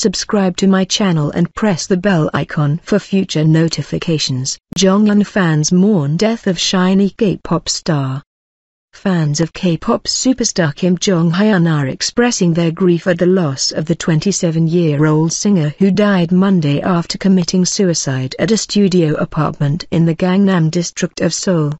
Subscribe to my channel and press the bell icon for future notifications. Jonghyun fans mourn death of shiny K-pop star. Fans of K-pop superstar Kim Jong-hyun are expressing their grief at the loss of the 27-year-old singer who died Monday after committing suicide at a studio apartment in the Gangnam district of Seoul.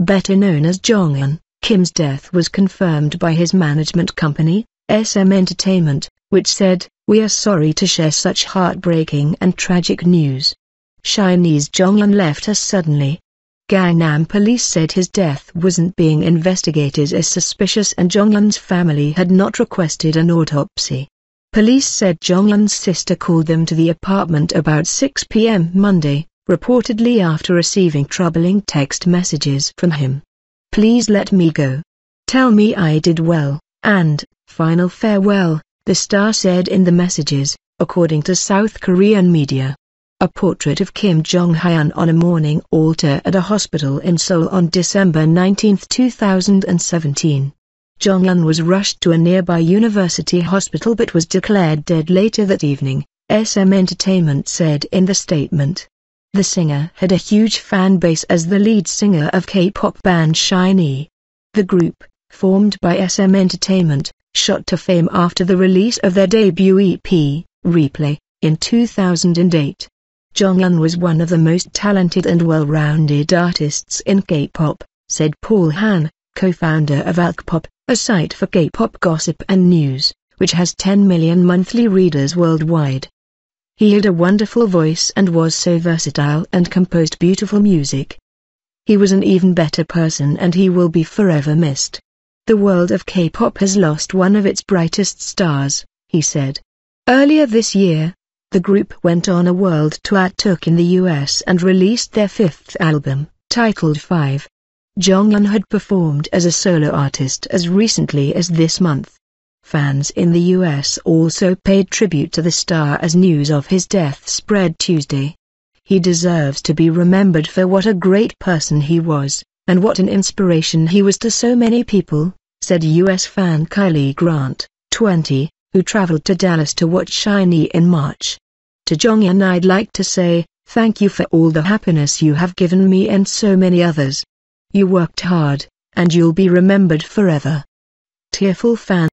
Better known as Jonghyun, Kim's death was confirmed by his management company, SM Entertainment, which said, we are sorry to share such heartbreaking and tragic news. Chinese Jonghyun left us suddenly. Gangnam police said his death wasn't being investigated as suspicious and Jonghyun's family had not requested an autopsy. Police said Jonghyun's sister called them to the apartment about 6 p.m. Monday, reportedly after receiving troubling text messages from him. Please let me go. Tell me I did well, and, final farewell, the star said in the messages, according to South Korean media. A portrait of Kim Jong-hyun on a mourning altar at a hospital in Seoul on December 19, 2017. Jong-un was rushed to a nearby university hospital but was declared dead later that evening, SM Entertainment said in the statement. The singer had a huge fan base as the lead singer of K-pop band SHINee. The group, formed by SM Entertainment, shot to fame after the release of their debut EP, Replay, in 2008. Jonghyun was one of the most talented and well-rounded artists in K-pop, said Paul Han, co-founder of Alkpop, a site for K-pop gossip and news, which has 10 million monthly readers worldwide. He had a wonderful voice and was so versatile and composed beautiful music. He was an even better person and he will be forever missed. The world of K-pop has lost one of its brightest stars, he said. Earlier this year, the group went on a world tour at Took in the US and released their fifth album, titled Five. Jonghyun had performed as a solo artist as recently as this month. Fans in the US also paid tribute to the star as news of his death spread Tuesday. He deserves to be remembered for what a great person he was. And what an inspiration he was to so many people, said U.S. fan Kylie Grant, 20, who traveled to Dallas to watch Shiny in March. To Jonghyun I'd like to say, thank you for all the happiness you have given me and so many others. You worked hard, and you'll be remembered forever. Tearful fan